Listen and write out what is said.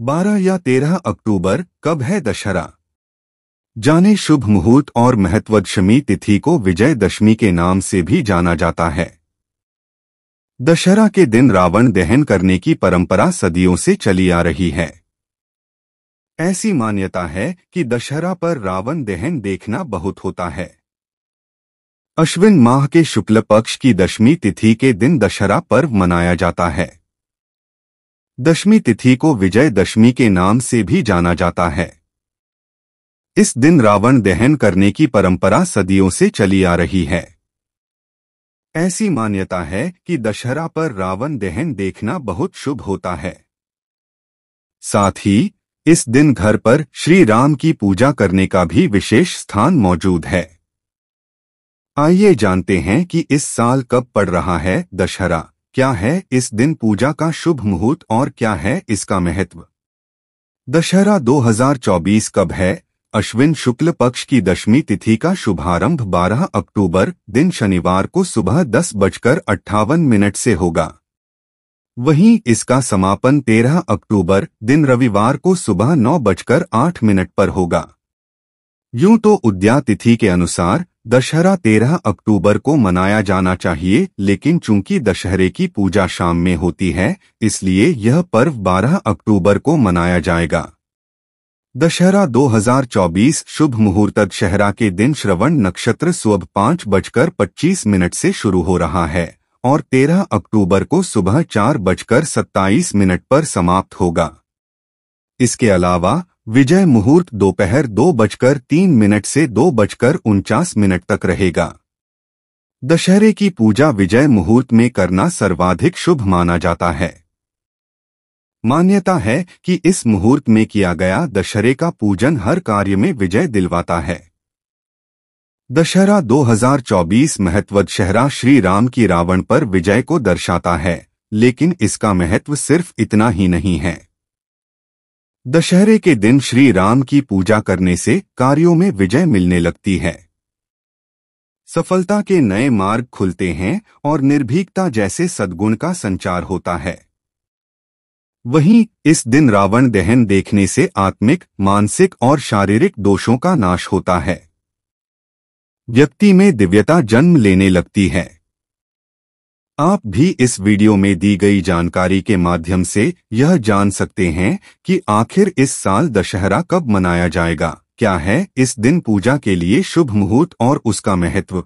बारह या तेरह अक्टूबर कब है दशहरा जाने शुभ मुहूर्त और महत्वदशमी तिथि को विजयदशमी के नाम से भी जाना जाता है दशहरा के दिन रावण दहन करने की परंपरा सदियों से चली आ रही है ऐसी मान्यता है कि दशहरा पर रावण दहन देखना बहुत होता है अश्विन माह के शुक्ल पक्ष की दशमी तिथि के दिन दशहरा पर्व मनाया जाता है दशमी तिथि को विजय दशमी के नाम से भी जाना जाता है इस दिन रावण दहन करने की परंपरा सदियों से चली आ रही है ऐसी मान्यता है कि दशहरा पर रावण दहन देखना बहुत शुभ होता है साथ ही इस दिन घर पर श्री राम की पूजा करने का भी विशेष स्थान मौजूद है आइए जानते हैं कि इस साल कब पड़ रहा है दशहरा क्या है इस दिन पूजा का शुभ मुहूर्त और क्या है इसका महत्व दशहरा 2024 कब है अश्विन शुक्ल पक्ष की दशमी तिथि का शुभारंभ 12 अक्टूबर दिन शनिवार को सुबह दस बजकर अट्ठावन मिनट से होगा वहीं इसका समापन 13 अक्टूबर दिन रविवार को सुबह नौ बजकर आठ मिनट पर होगा यूं तो उद्या तिथि के अनुसार दशहरा 13 अक्टूबर को मनाया जाना चाहिए लेकिन चूंकि दशहरे की पूजा शाम में होती है इसलिए यह पर्व 12 अक्टूबर को मनाया जाएगा दशहरा 2024 शुभ मुहूर्त दशहरा के दिन श्रवण नक्षत्र सुबह पाँच बजकर पच्चीस मिनट से शुरू हो रहा है और 13 अक्टूबर को सुबह चार बजकर सत्ताईस मिनट पर समाप्त होगा इसके अलावा विजय मुहूर्त दोपहर दो, बजकर तीन मिनट से दो बजकर उनचास मिनट तक रहेगा दशहरे की पूजा विजय मुहूर्त में करना सर्वाधिक शुभ माना जाता है मान्यता है कि इस मुहूर्त में किया गया दशहरे का पूजन हर कार्य में विजय दिलवाता है दशहरा 2024 महत्व दशहरा श्री राम की रावण पर विजय को दर्शाता है लेकिन इसका महत्व सिर्फ इतना ही नहीं है दशहरे के दिन श्री राम की पूजा करने से कार्यों में विजय मिलने लगती है सफलता के नए मार्ग खुलते हैं और निर्भीकता जैसे सद्गुण का संचार होता है वहीं इस दिन रावण दहन देखने से आत्मिक मानसिक और शारीरिक दोषों का नाश होता है व्यक्ति में दिव्यता जन्म लेने लगती है आप भी इस वीडियो में दी गई जानकारी के माध्यम से यह जान सकते हैं कि आखिर इस साल दशहरा कब मनाया जाएगा क्या है इस दिन पूजा के लिए शुभ मुहूर्त और उसका महत्व